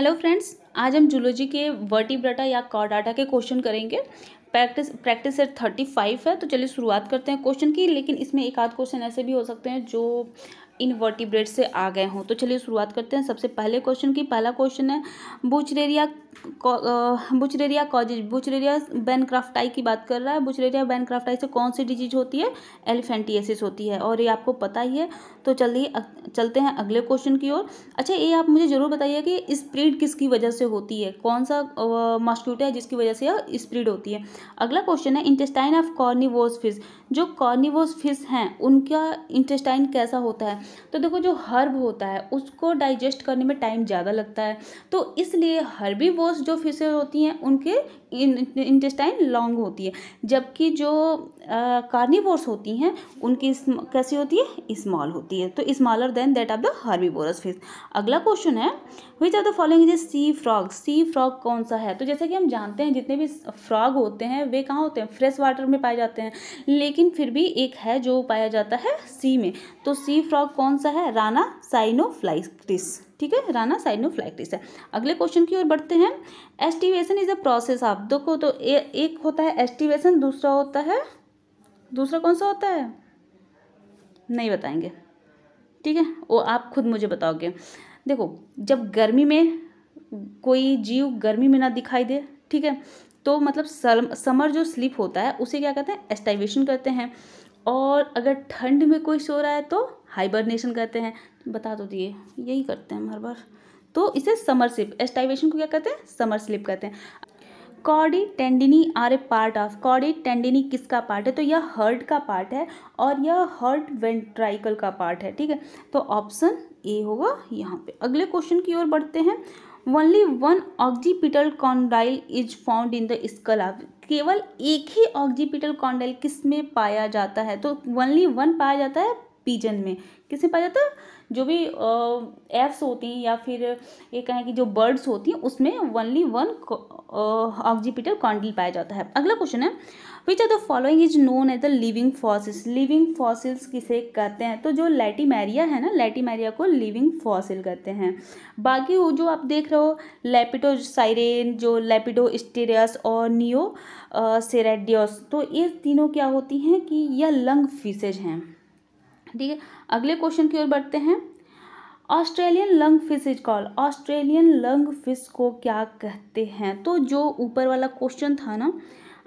hello friends आज हम zoology के वर्टिब्रटा या कॉडाटा के क्वेश्चन करेंगे practice practice set thirty five है तो चलिए शुरुआत करते हैं क्वेश्चन की लेकिन इसमें एक आध क्वेश्चन ऐसे भी हो सकते हैं जो वर्टिब्रेट से आ गए हों तो चलिए शुरुआत करते हैं सबसे पहले क्वेश्चन की पहला क्वेश्चन है बुचरेरिया बुचरेरिया कॉजेज बुचरेरिया बैनक्राफ्टाई की बात कर रहा है बुचरेरिया बैनक्राफ्टाई से कौन सी डिजीज होती है एलिफेंटियसिस होती है और ये आपको पता ही है तो चलिए चलते हैं अगले क्वेश्चन की ओर अच्छा ये आप मुझे ज़रूर बताइए कि स्प्रीड किसकी वजह से होती है कौन सा मॉस्क्यूटो है जिसकी वजह से यह स्प्रीड होती है अगला क्वेश्चन है इंटेस्टाइन ऑफ कॉर्निवोस फिश जो कॉर्निवोस फिश हैं उनका इंटेस्टाइन कैसा होता है तो देखो जो हर्ब होता है उसको डाइजेस्ट करने में टाइम ज़्यादा लगता है तो इसलिए हर्बीवोस जो फिशेज होती हैं उनके इंटेस्टाइन लॉन्ग होती है जबकि जो कार्निवोर्स होती हैं उनकी कैसी होती है स्मॉल होती है तो smaller than that of the herbivorous fish अगला क्वेश्चन है which are the following is sea frog sea frog कौन सा है तो जैसे कि हम जानते हैं जितने भी फ्रॉग होते हैं वे कहाँ होते हैं फ्रेश वाटर में पाए जाते हैं लेकिन फिर भी एक है जो पाया जाता है सी में तो सी फ्रॉग कौन सा है राना साइनोफ्लाइटिस ठीक है राना साइनोफ्लाइटिस है अगले क्वेश्चन की ओर बढ़ते हैं aestivation is a process of देखो तो ए, एक होता है एस्टिवेशन दूसरा होता है दूसरा कौन सा होता है नहीं बताएंगे ठीक है वो आप खुद मुझे बताओगे देखो जब गर्मी में कोई जीव गर्मी में ना दिखाई दे ठीक है तो मतलब समर जो स्लीप होता है उसे क्या कहते हैं एस्टाइवेशन करते हैं और अगर ठंड में कोई सो रहा है तो हाइबरनेशन करते हैं बता दो तो दिए यही करते हैं हर बार तो इसे समर स्लिप एस्टाइवेशन को क्या कहते हैं समर स्लिप कहते हैं Cardi टेंडिनी R A part of Cardi टेंडिनी किसका पार्ट है तो यह हर्ट का पार्ट है और यह हर्ट वेंट्राइकल का पार्ट है ठीक है तो ऑप्शन ए होगा यहाँ पे अगले क्वेश्चन की ओर बढ़ते हैं only one occipital condyle is found in the skull of केवल एक ही ऑक्जीपिटल कॉन्डाइल किस में पाया जाता है तो ओनली वन पाया जाता है पीजन में किस में पाया जाता है जो भी एप्स होती हैं या फिर ये कहें कि जो बर्ड्स होती हैं उसमें वनली वन ऑक्जीपिटल कॉन्डिल पाया जाता है अगला क्वेश्चन है which are the following is known as the living fossils living fossils किसे कहते हैं तो जो लैटीमेरिया है ना लैटीमेरिया को लिविंग फॉसिल कहते हैं बाकी वो जो आप देख रहे हो लेपिडोसाइरेन जो लेपिडोस्टेरियस और नियो सेरेडियस तो ये तीनों क्या होती हैं कि यह लंग फिशेज हैं ठीक है अगले क्वेश्चन की ओर बढ़ते हैं Australian lung fish is call Australian lung fish को क्या कहते हैं तो जो ऊपर वाला क्वेश्चन था ना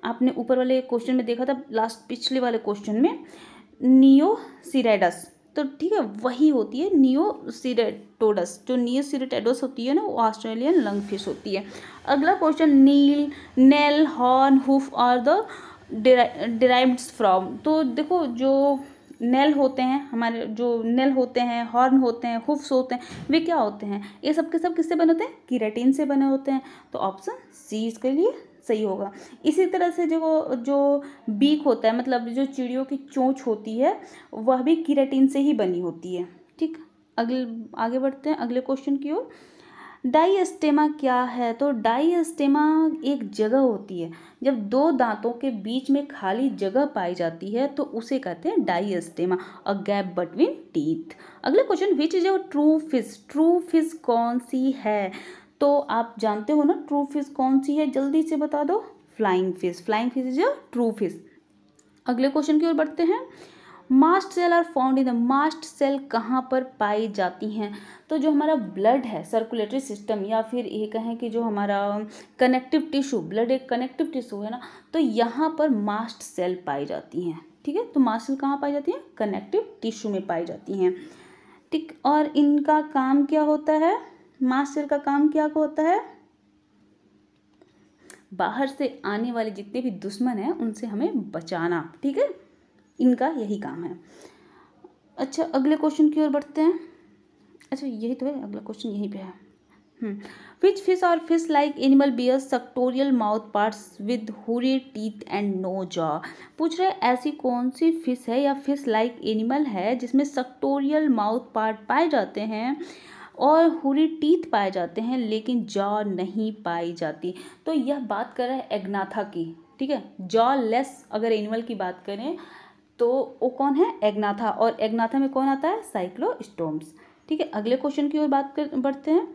आपने ऊपर वाले क्वेश्चन में देखा था लास्ट पिछले वाले क्वेश्चन में नियोसिराइडस तो ठीक है वही होती है नियोसिरेटोडस जो नियोसिरेटेडस होती है ना वो ऑस्ट्रेलियन लंग फिश होती है अगला question nail nail horn hoof और द डिराइव्ड फ्रॉम तो देखो जो नेल होते हैं हमारे जो नेल होते हैं हॉर्न होते हैं हुफ्स होते हैं वे क्या होते हैं ये सब के सब किससे बने होते हैं किरेटिन से बने होते हैं तो ऑप्शन सी इसके लिए सही होगा इसी तरह से जो जो बीक होता है मतलब जो चिड़ियों की चोंच होती है वह भी कीरेटीन से ही बनी होती है ठीक अगले आगे बढ़ते हैं अगले क्वेश्चन की ओर डाईस्टेमा क्या है तो डाइस्टेमा एक जगह होती है जब दो दांतों के बीच में खाली जगह पाई जाती है तो उसे कहते हैं diastema a gap between teeth अगला question which is your true fish true fish कौन सी है तो आप जानते हो ना ट्रू फिश कौन सी है जल्दी से बता दो flying fish flying fish is a true fish अगले क्वेश्चन की ओर बढ़ते हैं mast cell are found in the mast cell कहाँ पर पाई जाती हैं तो जो हमारा ब्लड है सर्कुलेटरी सिस्टम या फिर ये कहें कि जो हमारा कनेक्टिव टिश्यू ब्लड एक कनेक्टिव टिश्यू है ना तो यहाँ पर मास्ट सेल पाई जाती हैं ठीक है तो मास्ट सेल कहाँ पाई जाती हैं कनेक्टिव टिश्यू में पाई जाती हैं ठीक और इनका काम क्या होता है मास्ट सेल का काम क्या होता है बाहर से आने वाले जितने भी दुश्मन हैं उनसे हमें बचाना ठीक है इनका यही काम है अच्छा अगले क्वेश्चन की ओर बढ़ते हैं अच्छा यही तो है अगला क्वेश्चन यहीं पे है which fish or fish like animal bear suctorial mouth parts with horny teeth and no jaw पूछ रहे ऐसी कौन सी फिश है या फिश लाइक एनिमल है जिसमें सक्टोरियल माउथ पार्ट पाए जाते हैं और हुरी टीथ पाए जाते हैं लेकिन जॉ नहीं पाई जाती तो यह बात कर रहा है एग्नाथा की ठीक है जॉ लेस अगर एनिमल की बात करें तो वो कौन है एग्नाथा और एग्नाथा में कौन आता है स्टोम्स ठीक है अगले क्वेश्चन की ओर बात कर बढ़ते हैं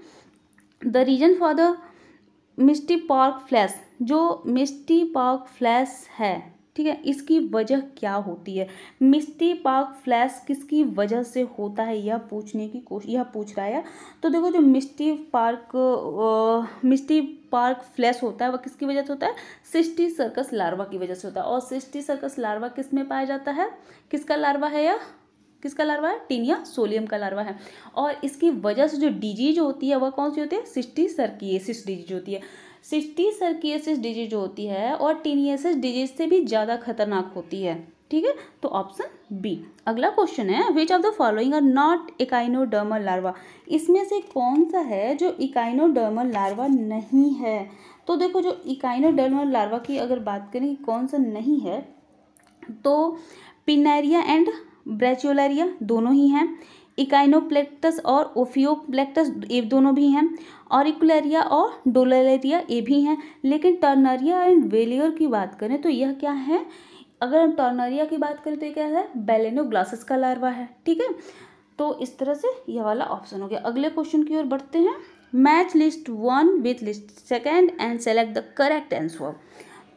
the reason for the misty park flash जो मिस्टी पार्क फ्लैश है ठीक है इसकी वजह क्या होती है मिस्टी पार्क फ्लैश किसकी वजह से होता है यह पूछने की कोशिश यह पूछ रहा है तो देखो जो misty park misty park flash होता है वह किसकी वजह से होता है सिस्टी सर्कस लार्वा की वजह से होता है और सिस्टी सर्कस लार्वा किस में पाया जाता है किसका लार्वा है यह किसका लार्वा है टीनिया सोलियम का लार्वा है और इसकी वजह से जो डिजीज होती है वह कौन सी होती है सिस्टी सर्किएसिस डिजीज होती है सिस्टी सर्कियसिस डिजीज होती है और टीनियसिस डिजीज से भी ज़्यादा खतरनाक होती है ठीक है तो ऑप्शन बी अगला क्वेश्चन है which of the following are not echinodermal larva इसमें से कौन सा है जो इकाइनोडर्मल लार्वा नहीं है तो देखो जो इकाइनोडर्मल लार्वा की अगर बात करें कौन सा नहीं है तो पिनारिया एंड ब्रेचोलारिया दोनों ही हैं इकाइनोप्लेक्टस और ओफियोप्लेक्टस ये दोनों भी हैं ऑरिकुलरिया और डोलेरिया ये भी हैं लेकिन टर्नरिया एंड वेलियर की बात करें तो यह क्या है अगर हम टर्नरिया की बात करें तो ये क्या है ग्लासेस का लार्वा है ठीक है तो इस तरह से यह वाला ऑप्शन हो गया अगले क्वेश्चन की ओर बढ़ते हैं match list one with list second and select the correct answer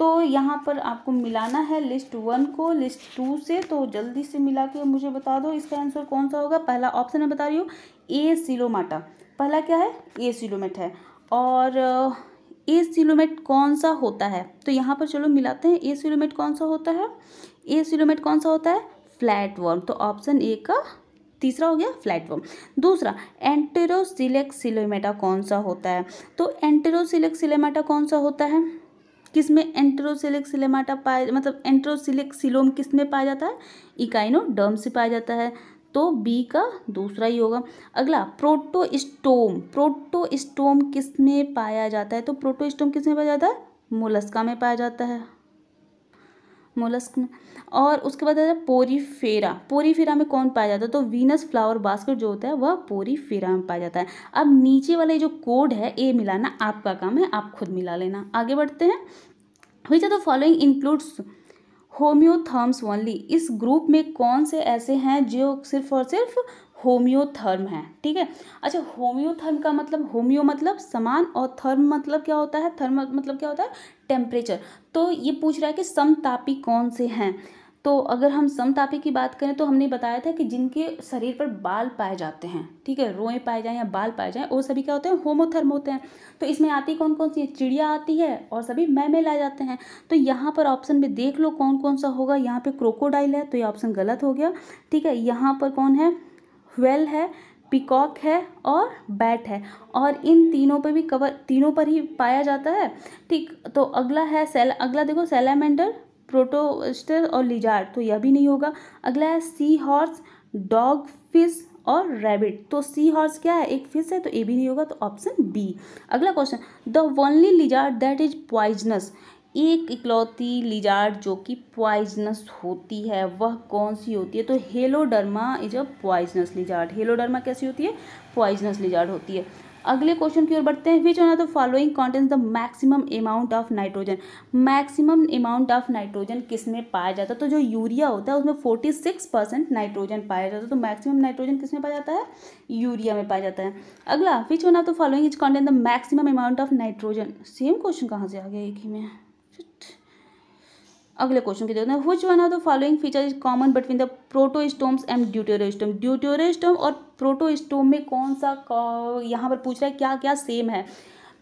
तो यहाँ पर आपको मिलाना है लिस्ट वन को लिस्ट टू से तो जल्दी से मिला के मुझे बता दो इसका आंसर कौन सा होगा पहला ऑप्शन मैं बता रही हूँ ए सिलोमाटा पहला क्या है ए सिलोमेट है और ए सिलोमेट कौन सा होता है तो यहाँ पर चलो मिलाते हैं ए सिलोमेट कौन सा होता है ए सिलोमेट कौन सा होता है फ्लैट वर्म तो ऑप्शन ए का तीसरा हो गया फ्लैट वर्म दूसरा एंटेरोसिलेक्स सिलोमेटा कौन सा होता है तो एंटेरोसिलेक्स सिलोमेटा कौन सा होता है किस में एंट्रोसिलिक सिलेमाटा पाया मतलब एंट्रोसिलिक सिलोम किस में पाया जाता है इकाइनोडर्म से पाया जाता है तो बी का दूसरा ही होगा अगला प्रोटोस्टोम प्रोटोस्टोम किस में पाया जाता है तो प्रोटोस्टोम किस में पाया जाता है मोलस्का में पाया जाता है मोलस्क में और उसके बाद आता है पोरीफेरा पोरीफेरा में कौन पाया जाता है तो वीनस फ्लावर बास्केट जो होता है वह पोरीफेरा में पाया जाता है अब नीचे वाले जो कोड है ए मिलाना आपका काम है आप खुद मिला लेना आगे बढ़ते हैं which are the following includes homeotherms only इस ग्रुप में कौन से ऐसे हैं जो सिर्फ और सिर्फ होम्योथर्म है ठीक है अच्छा होम्योथर्म का मतलब होम्यो मतलब समान और थर्म मतलब क्या होता है थर्म मतलब क्या होता है टेम्परेचर तो ये पूछ रहा है कि समतापी कौन से हैं तो अगर हम समतापी की बात करें तो हमने बताया था कि जिनके शरीर पर बाल पाए जाते हैं ठीक है रोए पाए जाएँ या बाल पाए जाएँ वो सभी क्या होते हैं होमोथर्म होते हैं तो इसमें आती कौन कौन सी है चिड़िया आती है और सभी मैमेल आ जाते हैं तो यहाँ पर ऑप्शन में देख लो कौन कौन सा होगा यहाँ पर क्रोकोडाइल है तो ये ऑप्शन गलत हो गया ठीक है यहाँ पर कौन है वेल है पिकॉक है और बैट है और इन तीनों पर भी कवर तीनों पर ही पाया जाता है ठीक तो अगला है सेल अगला देखो सेलामेंडर प्रोटोस्टर और लिजार्ड तो यह भी नहीं होगा अगला है सी हॉर्स डॉग फिश और रैबिट तो सी हॉर्स क्या है एक फिश है तो ए भी नहीं होगा तो ऑप्शन बी अगला question the only lizard that is poisonous एक इकलौती लिजार्ड जो कि पॉइजनस होती है वह कौन सी होती है तो heloderma is a poisonous lizard heloderma कैसी होती है पॉइजनस लिजार्ड होती है अगले क्वेश्चन की ओर बढ़ते हैं which on the following contains the maximum amount of nitrogen maximum amount of nitrogen किस में पाया जाता है तो जो यूरिया होता है उसमें फोर्टी सिक्स परसेंट नाइट्रोजन पाया जाता है तो मैक्सिमम नाइट्रोजन किस में पाया जाता है यूरिया में पाया जाता है अगला which on of the following is contains the maximum amount of nitrogen same question कहाँ से आ गया एक ही में अगले क्वेश्चन की देखते हैं which one of the following feature is common between the protostomes and deuterostome deuterostome और प्रोटोस्टोम में कौन सा यहाँ पर पूछ रहा है क्या क्या सेम है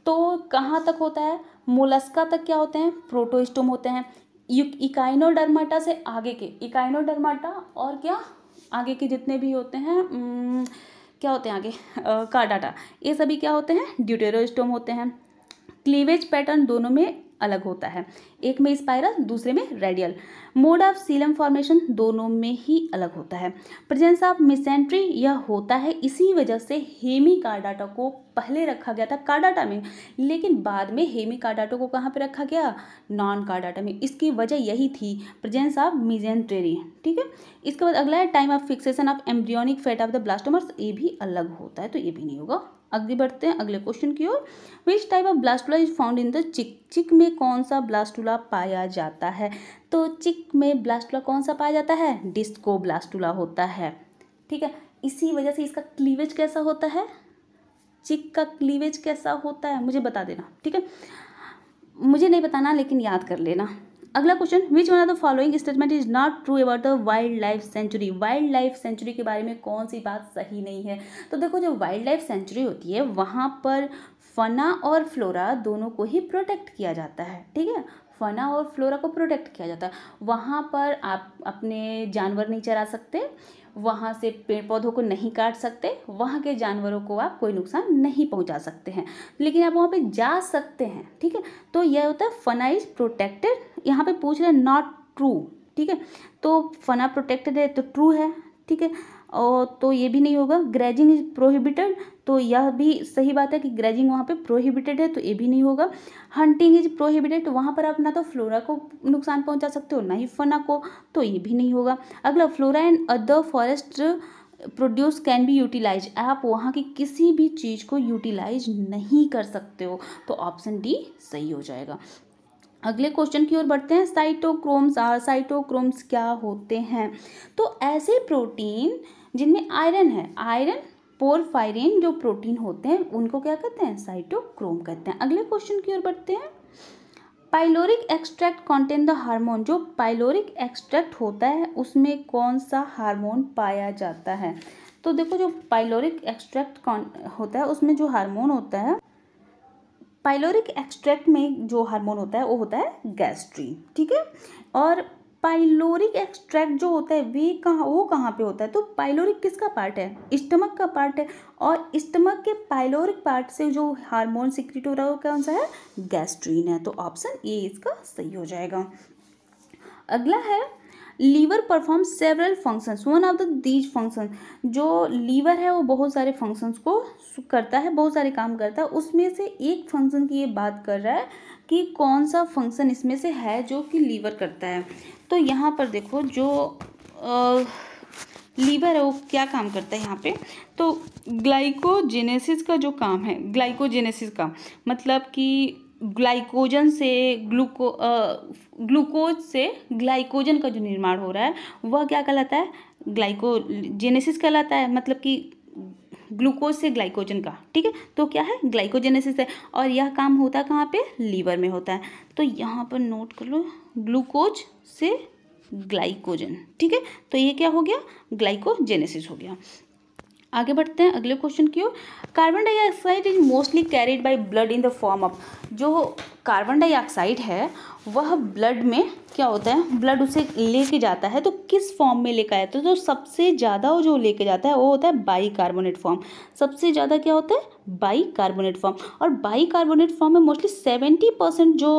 तो कहाँ तक होता है मोलस्का तक क्या होते हैं प्रोटोस्टोम होते हैं इकाइनोडर्माटा से आगे के इकाइनोडर्माटा और क्या आगे के जितने भी होते हैं क्या होते हैं आगे कार्डाटा ये सभी क्या होते हैं ड्यूटेरोस्टोम होते हैं क्लीवेज पैटर्न दोनों में अलग होता है एक में स्पाइरल दूसरे में radial mode of coelom formation दोनों में ही अलग होता है प्रेजेंस ऑफ मिसेंट्री यह होता है इसी वजह से हेमी कार्डाटा को पहले रखा गया था कार्डाटा में लेकिन बाद में हेमी कार्डाटो को कहाँ पर रखा गया नॉन कार्डाटा में इसकी वजह यही थी प्रेजेंस ऑफ मिजेंट्रेरी ठीक है इसके बाद अगला है time of fixation of embryonic fate of the blastomeres ये भी अलग होता है तो ये भी नहीं होगा आगे बढ़ते हैं अगले क्वेश्चन की ओर which type of blastula is found in the chick chick में कौन सा ब्लास्टुला पाया जाता है तो चिक में ब्लास्टुला कौन सा पाया जाता है डिस्को ब्लास्टुला होता है ठीक है इसी वजह से इसका क्लीवेज कैसा होता है चिक का क्लीवेज कैसा होता है मुझे बता देना ठीक है मुझे नहीं बताना लेकिन याद कर लेना अगला question which one of the following statement is not true about the wild life sanctuary wild life sanctuary के बारे में कौन सी बात सही नहीं है तो देखो जो वाइल्ड लाइफ सेंचुरी होती है वहाँ पर फना और फ्लोरा दोनों को ही प्रोटेक्ट किया जाता है ठीक है फना और फ्लोरा को प्रोटेक्ट किया जाता है वहाँ पर आप अपने जानवर नहीं चरा सकते वहाँ से पेड़ पौधों को नहीं काट सकते वहाँ के जानवरों को आप कोई नुकसान नहीं पहुँचा सकते हैं लेकिन आप वहाँ पे जा सकते हैं ठीक है तो यह होता है फना इज प्रोटेक्टेड यहाँ पे पूछ रहे हैं नॉट ट्रू ठीक है तो फना प्रोटेक्टेड है तो ट्रू है ठीक है और तो ये भी नहीं होगा ग्रेजिंग इज प्रोहिबिटेड तो यह भी सही बात है कि ग्रेजिंग वहाँ पे प्रोहिबिटेड है तो ये भी नहीं होगा हंटिंग इज प्रोहिबिटेड तो वहाँ पर आप ना तो फ्लोरा को नुकसान पहुँचा सकते हो ना ही फना को तो ये भी नहीं होगा अगला flora and other forest produce can be utilise आप वहाँ की किसी भी चीज़ को यूटिलाइज नहीं कर सकते हो तो ऑप्शन डी सही हो जाएगा अगले क्वेश्चन की ओर बढ़ते हैं साइटोक्रोम्स आर साइटोक्रोम्स क्या होते हैं तो ऐसे प्रोटीन जिनमें आयरन है आयरन पोरफायरिन जो प्रोटीन होते हैं उनको क्या कहते हैं साइटोक्रोम कहते हैं अगले क्वेश्चन की ओर बढ़ते हैं pyloric extract contain the hormone जो पाइलोरिक एक्सट्रैक्ट होता है उसमें कौन सा हार्मोन पाया जाता है तो देखो जो पाइलोरिक एक्सट्रैक्ट होता है उसमें जो हार्मोन होता है पाइलोरिक एक्सट्रैक्ट में जो हार्मोन होता है वो होता है गैस्ट्रीन ठीक है और पाइलोरिक एक्सट्रैक्ट जो होता है वे कहाँ वो कहाँ पे होता है तो पाइलोरिक किसका पार्ट है स्टमक का पार्ट है और स्टमक के पाइलोरिक पार्ट से जो हार्मोन सिक्रिट हो रहा है वो कौन सा है गैस्ट्रीन है तो ऑप्शन ए इसका सही हो जाएगा अगला है liver perform several functions one of the these function जो लीवर है वो बहुत सारे फंक्शंस को करता है बहुत सारे काम करता है उसमें से एक फंक्शन की ये बात कर रहा है कि कौन सा फंक्शन इसमें से है जो कि लीवर करता है तो यहाँ पर देखो जो आ, लीवर है वो क्या काम करता है यहाँ पे तो ग्लाइकोजेनेसिस का जो काम है ग्लाइकोजेनेसिस का मतलब कि ग्लाइकोजन से ग्लूको ग्लूकोज से ग्लाइकोजन का जो निर्माण हो रहा है वह क्या कहलाता है ग्लाइकोजेनेसिस कहलाता है मतलब कि ग्लूकोज से ग्लाइकोजन का ठीक है तो क्या है ग्लाइकोजेनेसिस है और यह काम होता है कहाँ पे लीवर में होता है तो यहाँ पर नोट कर लो ग्लूकोज से ग्लाइकोजन ठीक है तो ये क्या हो गया ग्लाइकोजेनेसिस हो गया आगे बढ़ते हैं अगले क्वेश्चन की ओर carbon dioxide is mostly carried by blood in the form of जो कार्बन डाइऑक्साइड है वह ब्लड में क्या होता है ब्लड उसे लेके जाता है तो किस फॉर्म में लेकर आया है तो, तो सबसे ज़्यादा वो जो लेके जाता है वो होता है बाई कार्बोनेट फॉर्म सबसे ज़्यादा क्या होता है बाई कार्बोनेट फॉर्म और बाई कार्बोनेट फॉर्म में मोस्टली सेवेंटी परसेंट जो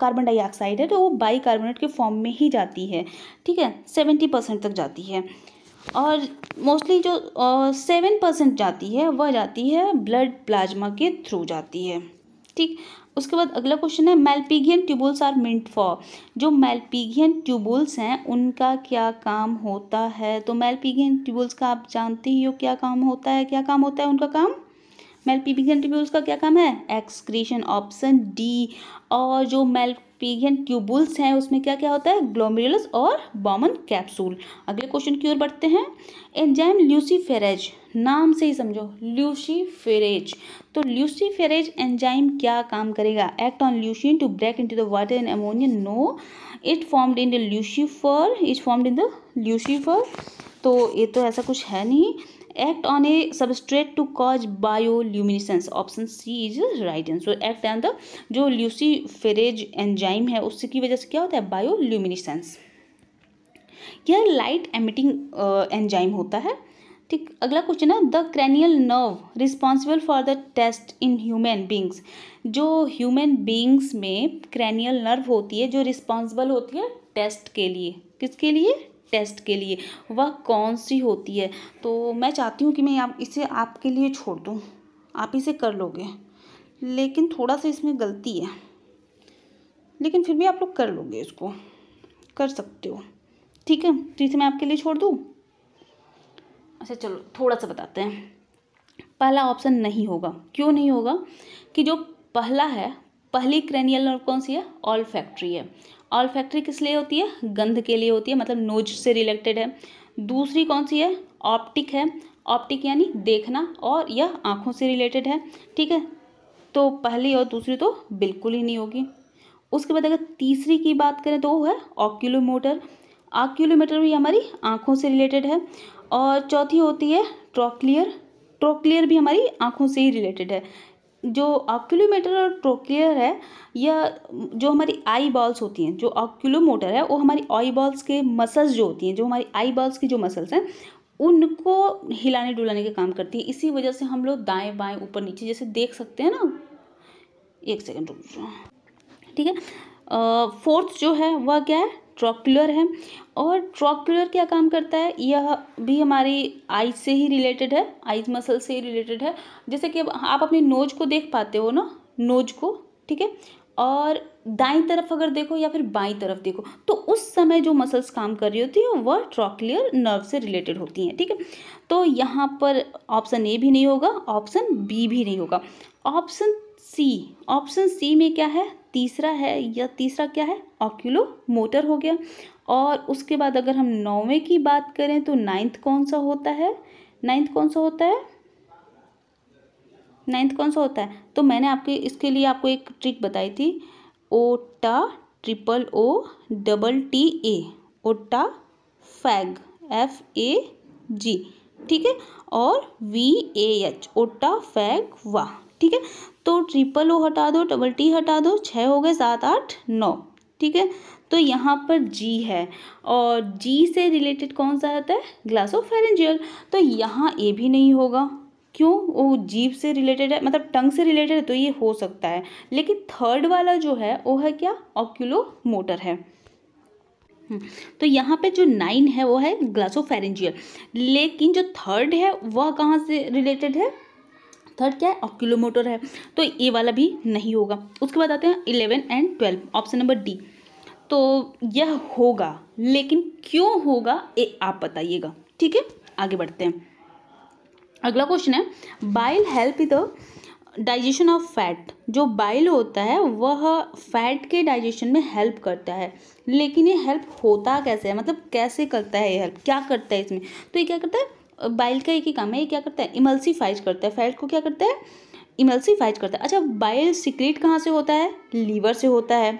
कार्बन डाइऑक्साइड है तो वो बाई कार्बोनेट के फॉर्म में ही जाती है ठीक है सेवेंटी परसेंट तक जाती है और मोस्टली जो सेवन परसेंट जाती है वह जाती है ब्लड प्लाज्मा के थ्रू जाती है ठीक उसके बाद अगला क्वेश्चन है Malpighian tubules are meant for जो मेलपीगियन ट्यूबुल्स हैं उनका क्या काम होता है तो मेलपीगियन ट्यूबुल्स का आप जानते ही हो क्या काम होता है क्या काम होता है उनका काम मेलपीगियन ट्यूबुल्स का क्या काम है एक्सक्रीशन ऑप्शन डी और जो मेल पीघियन क्यूबुल्स हैं उसमें क्या क्या होता है ग्लोमेरुलस और बॉमन कैप्सूल अगले क्वेश्चन की ओर बढ़ते हैं एंजाइम ल्यूसीफेरेज नाम से ही समझो ल्यूसीफेरेज तो ल्यूसीफेरेज एंजाइम क्या काम करेगा act on luciferin to break into the water and ammonia no it formed in the lucifer it formed in the lucifer तो ये तो ऐसा कुछ है नहीं act on a substrate to cause bioluminescence option C is right answer act act on the जो फेरेज enzyme है उसकी वजह से क्या होता है बायोल्यूमिनिसेंस यह लाइट एमिटिंग एंजाइम होता है ठीक अगला क्वेश्चन है the cranial nerve responsible for the taste in human beings जो ह्यूमन बींग्स में क्रैनियल नर्व होती है जो रिस्पॉन्सिबल होती है टेस्ट के लिए किसके लिए टेस्ट के लिए वह कौन सी होती है तो मैं चाहती हूँ कि मैं आप इसे आपके लिए छोड़ दूँ आप इसे कर लोगे लेकिन थोड़ा सा इसमें गलती है लेकिन फिर भी आप लोग कर लोगे इसको कर सकते हो ठीक है तो इसे मैं आपके लिए छोड़ दूँ अच्छा चलो थोड़ा सा बताते हैं पहला ऑप्शन नहीं होगा क्यों नहीं होगा कि जो पहला है पहली क्रेनियल नर्व कौन सी है ऑल फैक्ट्री है ऑलफैक्ट्री किस लिए होती है गंध के लिए होती है मतलब नोज से रिलेटेड है दूसरी कौन सी है ऑप्टिक है ऑप्टिक यानी देखना और यह आँखों से रिलेटेड है ठीक है तो पहली और दूसरी तो बिल्कुल ही नहीं होगी उसके बाद अगर तीसरी की बात करें तो वो है ऑक्यूलोमोटर ऑक्यूलोमीटर भी हमारी आँखों से रिलेटेड है और चौथी होती है ट्रोक्लियर ट्रोक्लियर भी हमारी आँखों से ही रिलेटेड है जो ऑक्यूलोमीटर और ट्रोक्लियर है या जो हमारी आई बॉल्स होती हैं जो ऑक्यूलोमोटर है वो हमारी आई बॉल्स के मसल्स जो होती हैं जो हमारी आई बॉल्स की जो मसल्स हैं उनको हिलाने डुलाने के काम करती है इसी वजह से हम लोग दाएँ बाएँ ऊपर नीचे जैसे देख सकते हैं ना एक सेकेंड रुक ठीक है फोर्थ जो है वह क्या है ट्रॉक्यूलर है और ट्रॉक्यूलर क्या काम करता है यह भी हमारी आई से ही रिलेटेड है आईज मसल से ही रिलेटेड है जैसे कि आप अपने नोज को देख पाते हो ना नोज को ठीक है और दाई तरफ अगर देखो या फिर बाई तरफ देखो तो उस समय जो मसल्स काम कर रही होती हैं वह ट्रॉक्लियर नर्व से रिलेटेड होती हैं ठीक है तो यहाँ पर ऑप्शन ए भी नहीं होगा ऑप्शन बी भी नहीं होगा ऑप्शन सी ऑप्शन सी में क्या है तीसरा है या तीसरा क्या है ऑक्यूलो मोटर हो गया और उसके बाद अगर हम नौवें की बात करें तो नाइन्थ कौन सा होता है नाइन्थ कौन सा होता है नाइन्थ कौन सा होता है तो मैंने आपके इसके लिए आपको एक ट्रिक बताई थी ओटा triple O double T A ओटा फैग एफ ए जी ठीक है और वी ए एच ओटा फैग वाह ठीक है तो ट्रिपल ओ हटा दो डबल टी हटा दो छः हो गए सात आठ नौ ठीक है तो यहाँ पर जी है और जी से रिलेटेड कौन सा आता है ग्लास ऑफ फेरेंजियल तो यहाँ ए भी नहीं होगा क्यों वो जीभ से रिलेटेड है मतलब टंग से रिलेटेड है तो ये हो सकता है लेकिन थर्ड वाला जो है वो है क्या ऑक्यूलो मोटर है हम्म, तो यहाँ पे जो नाइन है वो है ग्लासोफेरेंजियल लेकिन जो थर्ड है वह कहाँ से रिलेटेड है थर्ड क्या है ऑक्यूलोमोटर है तो ये वाला भी नहीं होगा उसके बाद आते हैं eleven and twelve option number D तो यह होगा लेकिन क्यों होगा ये आप बताइएगा ठीक है आगे बढ़ते हैं अगला क्वेश्चन है bile help the digestion of fat जो बाइल होता है वह फैट के डाइजेशन में हेल्प करता है लेकिन ये हेल्प होता कैसे है मतलब कैसे करता है ये हेल्प क्या करता है इसमें तो ये क्या करता है बाइल का एक ही काम है ये क्या करता है इमल्सीफाइज करता है फैट को क्या करता है इमल्सीफाइज करता है अच्छा बाइल सिक्रेट कहाँ से होता है लीवर से होता है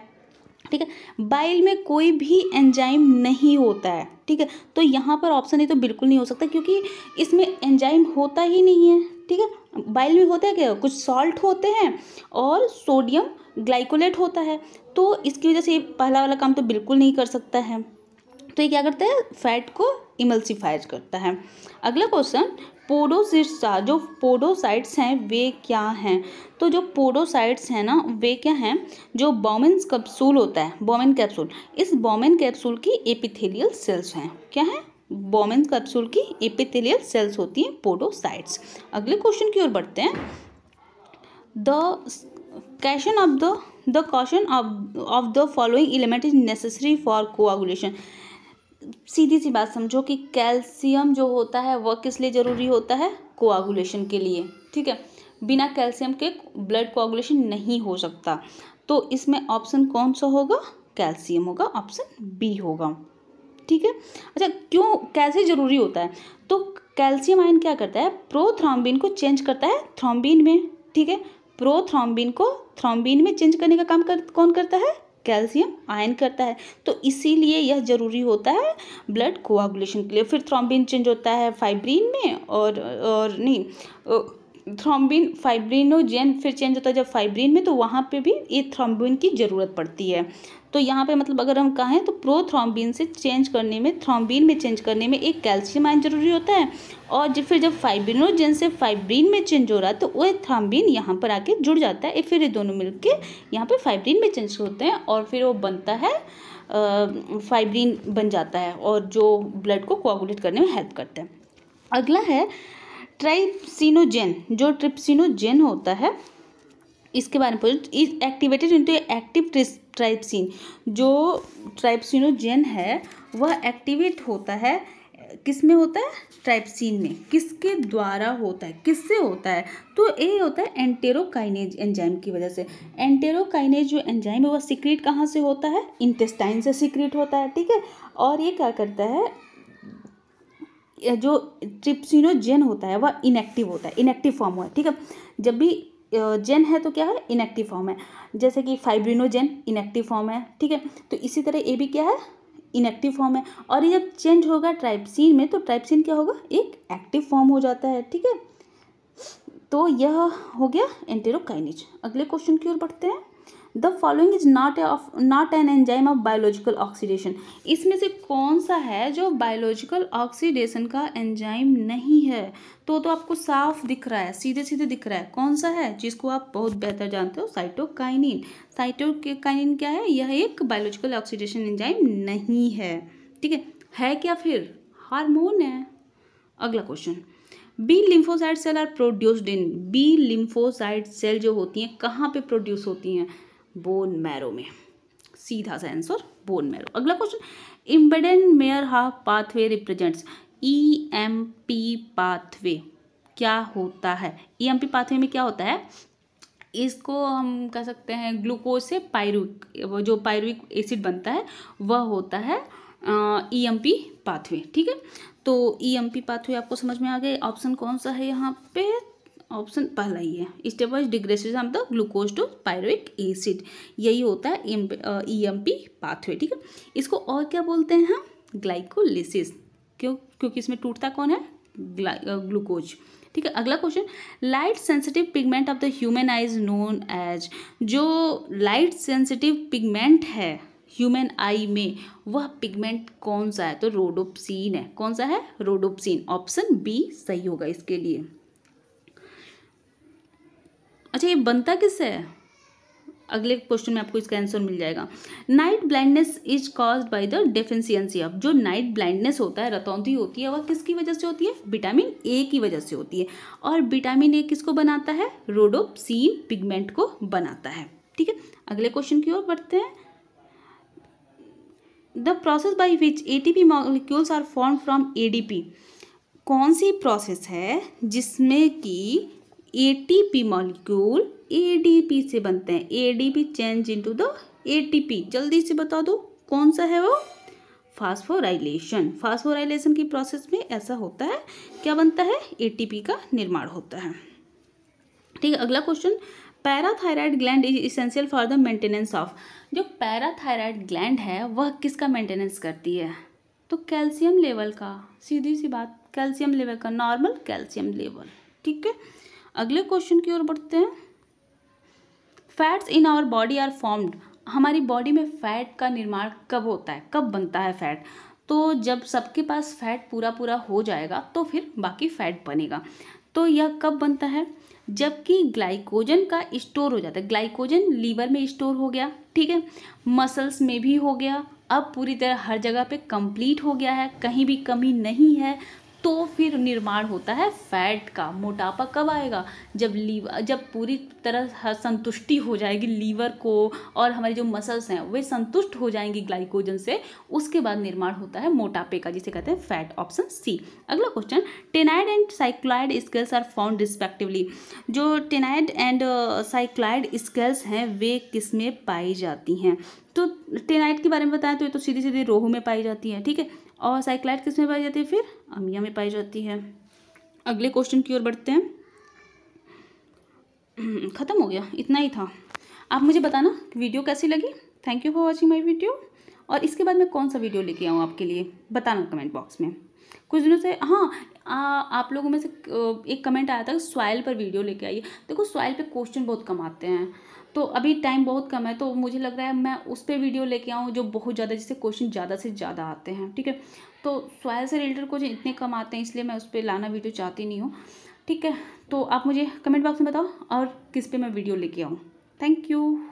ठीक है बाइल में कोई भी एंजाइम नहीं होता है ठीक है तो यहाँ पर ऑप्शन ये तो बिल्कुल नहीं हो सकता क्योंकि इसमें एंजाइम होता ही नहीं है ठीक है बाइल में होता है क्या कुछ सॉल्ट होते हैं और सोडियम ग्लाइकोलेट होता है तो इसकी वजह से पहला वाला काम तो बिल्कुल नहीं कर सकता है तो ये क्या करता है फैट को इमल्सीफाइज करता है अगला क्वेश्चन पोडोसिट्स जो पोडोसाइट्स हैं वे क्या हैं तो जो पोडोसाइट्स हैं ना वे क्या हैं जो बॉमिन कैप्सूल होता है बॉमिन कैप्सूल इस बॉमिन कैप्सूल की एपिथेलियल सेल्स हैं क्या है बॉमिन कैप्सूल की एपिथेलियल सेल्स होती हैं पोडोसाइट्स अगले क्वेश्चन की ओर बढ़ते हैं the cation of the the question of of the following element is necessary for coagulation सीधी सी बात समझो कि कैल्शियम जो होता है वह किस लिए ज़रूरी होता है कोआगुलेशन के लिए ठीक है बिना कैल्शियम के ब्लड कोआगुलेशन नहीं हो सकता तो इसमें ऑप्शन कौन सा होगा कैल्शियम होगा ऑप्शन बी होगा ठीक है अच्छा क्यों कैसे ज़रूरी होता है तो कैल्शियम आयन क्या करता है प्रोथ्रॉम्बिन को चेंज करता है थ्रॉम्बिन में ठीक है प्रोथ्रॉम्बिन को थ्रॉम्बिन में चेंज करने का काम कर, कौन करता है कैल्शियम आयन करता है तो इसीलिए यह जरूरी होता है ब्लड कोआगुलेशन के लिए फिर थ्रोम्बिन चेंज होता है फाइब्रीन में और और नहीं थ्रोम्बिन फाइब्रिनोजेन फिर चेंज होता है जब फाइब्रिन में तो वहाँ पे भी ये थ्रोम्बिन की ज़रूरत पड़ती है तो यहाँ पे मतलब अगर हम कहें तो प्रोथ्रोम्बिन से चेंज करने में थ्रोम्बिन में चेंज करने में एक कैल्शियम आयन जरूरी होता है और जब फिर जब फाइब्रिनोजेन से फाइब्रिन में चेंज हो रहा है तो वह थ्रोम्बिन यहाँ पर आके जुड़ जाता है फिर ये दोनों के यहाँ पर फाइब्रिन में चेंज होते हैं और फिर वो बनता है फाइब्रिन बन जाता है और जो ब्लड को कोआगुलेट करने में हेल्प करता है अगला है ट्राइप्सिनोजेन जो ट्रिप्सिनोजेन होता है इसके बारे में पूछ is activated into active trypsin जो ट्राइप्सिनोजेन है वह एक्टिवेट होता है किस में होता है ट्राइप्सिन में किसके द्वारा होता है किससे होता है तो ये होता है एंटेरोकाइनेज एंजाइम की वजह से एंटेरोकाइनेज जो एंजाइम है वह सीक्रेट कहाँ से होता है इंटेस्टाइन से सीक्रेट होता है ठीक है और ये क्या करता है जो ट्रिप्सिनोजेन होता है वह इनएक्टिव होता है इनएक्टिव फॉर्म हुआ है ठीक है जब भी जेन है तो क्या है इनएक्टिव फॉर्म है जैसे कि फाइब्रिनोजेन इनएक्टिव फॉर्म है ठीक है तो इसी तरह ये भी क्या है इनएक्टिव फॉर्म है और ये जब चेंज होगा ट्राइप्सिन में तो ट्राइप्सिन क्या होगा एक एक्टिव फॉर्म हो जाता है ठीक है तो यह हो गया एंटेरोकाइनिज अगले क्वेश्चन की ओर बढ़ते हैं the following is not of not an enzyme of biological oxidation इसमें से कौन सा है जो बायोलॉजिकल ऑक्सीडेशन का एंजाइम नहीं है तो तो आपको साफ दिख रहा है सीधे सीधे दिख रहा है कौन सा है जिसको आप बहुत बेहतर जानते हो साइटोकाइनिन साइटोकाइनिन क्या है यह एक बायोलॉजिकल ऑक्सीडेशन एंजाइम नहीं है ठीक है है क्या फिर हार्मोन है अगला question B lymphocyte cell are produced in B lymphocyte cell जो होती हैं कहाँ पे प्रोड्यूस होती हैं बोन मैरो में सीधा सा आंसर बोन मैरो अगला question Embden Meyerhof pathway represents E M P pathway क्या होता है ई एम पी पाथवे में क्या होता है इसको हम कह सकते हैं ग्लूकोज से पायरुक जो पायरुक एसिड बनता है वह होता है ई एम पी पाथवे ठीक है तो ई एम पी पाथवे आपको समझ में आ गए ऑप्शन कौन सा है यहाँ पे ऑप्शन पहला ही है स्टेप वाइज डिग्रेस हम तो ग्लूकोज टू पायरोइक एसिड यही होता है E M P pathway e ठीक है इसको और क्या बोलते हैं हम ग्लाइकोलिसिस क्यों क्योंकि इसमें टूटता कौन है ग्लूकोज ठीक है अगला question light sensitive pigment of the human eyes known as जो लाइट सेंसिटिव पिगमेंट है ह्यूमन आई में वह पिगमेंट कौन सा है तो रोडोप्सिन है कौन सा है रोडोप्सिन ऑप्शन बी सही होगा इसके लिए अच्छा ये बनता किससे है अगले क्वेश्चन में आपको इसका आंसर मिल जाएगा night blindness is cause by the deficiency of जो नाइट ब्लाइंडनेस होता है रतौंधी होती है वह किसकी वजह से होती है विटामिन ए की वजह से होती है और विटामिन ए किसको बनाता है रोडोपसीन पिगमेंट को बनाता है ठीक है अगले क्वेश्चन की ओर बढ़ते हैं the process by which A T P molecules are form from A D P कौन सी प्रोसेस है जिसमें कि एटीपी मॉलिक्यूल एडीपी से बनते हैं ADP change into the ATP जल्दी से बता दो कौन सा है वो फास्फोराइलेशन फास्फोराइलेशन की प्रोसेस में ऐसा होता है क्या बनता है एटीपी का निर्माण होता है ठीक है अगला question parathyroid gland is essential for the maintenance of जो पैराथायराइड ग्लैंड है वह किसका मेंटेनेंस करती है तो कैल्शियम लेवल का सीधी सी बात कैल्शियम लेवल का नॉर्मल कैल्शियम लेवल ठीक है अगले क्वेश्चन की ओर बढ़ते हैं fats in our body are formed हमारी बॉडी में फैट का निर्माण कब होता है कब बनता है फैट तो जब सबके पास फैट पूरा पूरा हो जाएगा तो फिर बाकी फैट बनेगा तो यह कब बनता है जबकि ग्लाइकोजन का स्टोर हो जाता है ग्लाइकोजन लीवर में स्टोर हो गया ठीक है मसल्स में भी हो गया अब पूरी तरह हर जगह पे कंप्लीट हो गया है कहीं भी कमी नहीं है तो फिर निर्माण होता है फैट का मोटापा कब आएगा जब लीवर जब पूरी तरह संतुष्टि हो जाएगी लीवर को और हमारे जो मसल्स हैं वे संतुष्ट हो जाएंगी ग्लाइकोजन से उसके बाद निर्माण होता है मोटापे का जिसे कहते हैं फैट ऑप्शन सी अगला question ctenoid and cycloid scales are found respectively जो टेनाइड एंड साइक्लाइड स्केल्स हैं वे किस में पाई जाती हैं तो टेनाइट के बारे में बताएं तो ये तो सीधी सीधी रोहू में पाई जाती है ठीक है और साइक्लाइट किस में पाई जाती है फिर अमिया में पाई जाती है अगले क्वेश्चन की ओर बढ़ते हैं ख़त्म हो गया इतना ही था आप मुझे बताना वीडियो कैसी लगी thank you for watching my video और इसके बाद मैं कौन सा वीडियो लेके आऊँ आपके लिए बताना कमेंट बॉक्स में कुछ दिनों से हाँ आ, आप लोगों में से एक कमेंट आया था सॉइल पर वीडियो लेके आइए देखो सॉइल पे क्वेश्चन बहुत कम आते हैं तो अभी टाइम बहुत कम है तो मुझे लग रहा है मैं उस पर वीडियो लेके आऊँ जो बहुत ज़्यादा जिससे क्वेश्चन ज़्यादा से ज़्यादा आते हैं ठीक है तो सॉयल से रिलेटेड क्वेश्चन इतने कम आते हैं इसलिए मैं उस पर लाना वीडियो चाहती नहीं हूँ ठीक है तो आप मुझे कमेंट बॉक्स में बताओ और किस पर मैं वीडियो लेके आऊँ थैंक यू